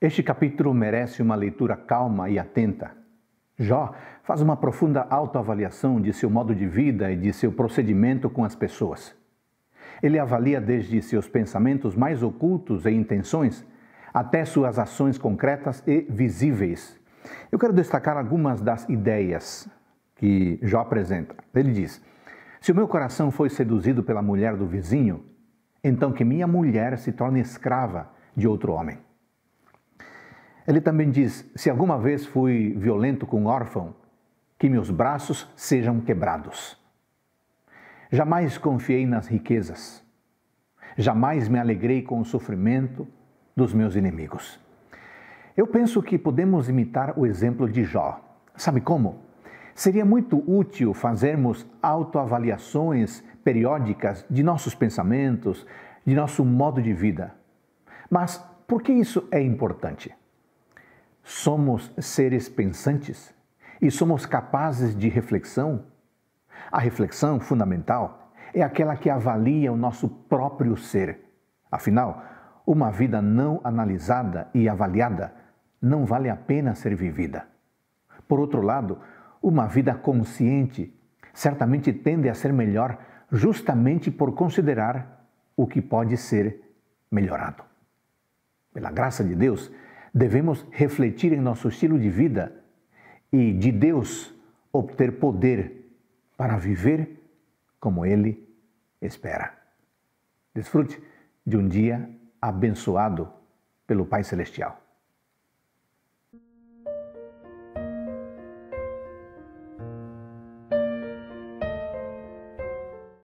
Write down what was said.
Este capítulo merece uma leitura calma e atenta. Jó faz uma profunda autoavaliação de seu modo de vida e de seu procedimento com as pessoas. Ele avalia desde seus pensamentos mais ocultos e intenções até suas ações concretas e visíveis. Eu quero destacar algumas das ideias que Jó apresenta. Ele diz: Se o meu coração foi seduzido pela mulher do vizinho, então que minha mulher se torne escrava de outro homem. Ele também diz: Se alguma vez fui violento com um órfão, que meus braços sejam quebrados. Jamais confiei nas riquezas. Jamais me alegrei com o sofrimento dos meus inimigos. Eu penso que podemos imitar o exemplo de Jó. Sabe como? Seria muito útil fazermos autoavaliações periódicas de nossos pensamentos, de nosso modo de vida. Mas por que isso é importante? Somos seres pensantes e somos capazes de reflexão? A reflexão fundamental é aquela que avalia o nosso próprio ser. Afinal, uma vida não analisada e avaliada não vale a pena ser vivida. Por outro lado, uma vida consciente certamente tende a ser melhor justamente por considerar o que pode ser melhorado. Pela graça de Deus, Devemos refletir em nosso estilo de vida e de Deus obter poder para viver como Ele espera. Desfrute de um dia abençoado pelo Pai Celestial.